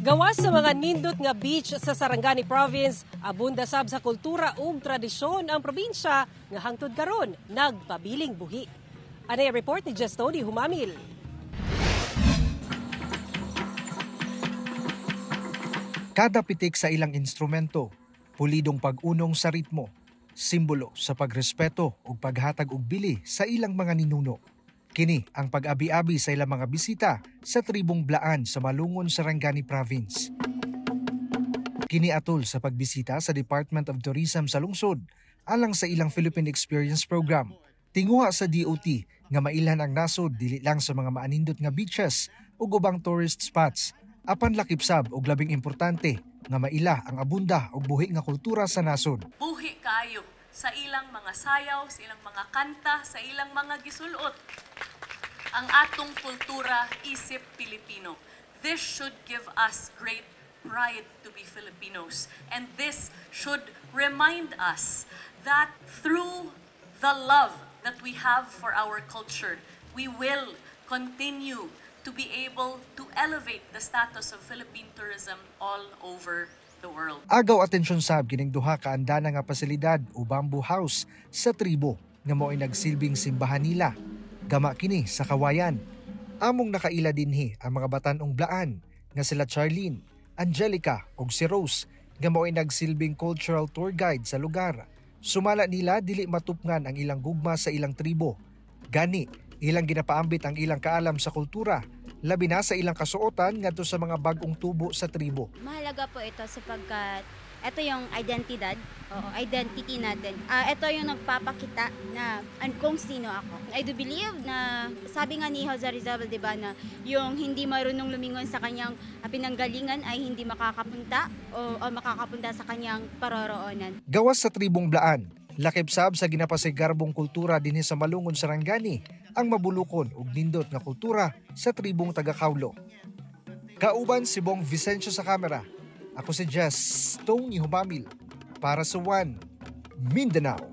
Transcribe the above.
Gawas sa mga nindot nga beach sa Sarangani Province, abunda sab sa kultura ug tradisyon ang probinsya nga hangtod karon nagpabiling buhi. Ano yung report ni Justoni Humamil? Kada pitik sa ilang instrumento, pulidong pag-unong sa ritmo, simbolo sa pagrespeto ug paghatag og bili sa ilang mga ninuno. Kini ang pag-abi-abi sa ilang mga bisita sa tribong Blaan sa Malungon, Sarangani Province. Kini atol sa pagbisita sa Department of Tourism sa lungsod alang sa ilang Philippine Experience Program. Tinguha sa DOT nga mailhan ang nasod dili lang sa mga maanindot nga beaches o gubang tourist spots apan lakip sab og labing importante nga maila ang abunda og buhi nga kultura sa nasod. Buhi kaayo sa ilang mga sayaw, sa ilang mga kanta, sa ilang mga gisulot ang atong kultura, isip Pilipino. This should give us great pride to be Filipinos. And this should remind us that through the love that we have for our culture, we will continue to be able to elevate the status of Philippine tourism all over the world. Agaw atensyon sab kining duha ka andana nga pasilidad o bamboo house sa tribo nga mao nagsilbing simbahan nila Gama kini sa kawayan. Among nakaila dinhi ang mga batanong blaan nga sila Charlene, Angelica ug si Rose nga mao'y nagsilbing cultural tour guide sa lugar. Sumala nila dili matupngan ang ilang gugma sa ilang tribo. Gani, ilang ginapaambit ang ilang kaalam sa kultura labi na sa ilang kasuotan ngadto sa mga bagong tubo sa tribo. Mahalaga po ito sapagkat ito yung identidad, oo, identity natin. Uh, ito yung nagpapakita na an kung sino ako. I do believe na sabi nga ni Jose Rizal, di ba, na yung hindi marunong lumingon sa kanyang ah, pinanggalingan ay hindi makakapunta o, o makakapunta sa kanyang paroroonan. Gawas sa tribong Blaan, Lakipsab sa ginapasay garbong kultura dinhi sa Malungon Sarangani ang mabulukon ug nindot nga kultura sa tribong taga-Kawlo. Kauban si Bong Vicencio sa kamera. Ako si Jess Tony Humamil para sa One Mindanao.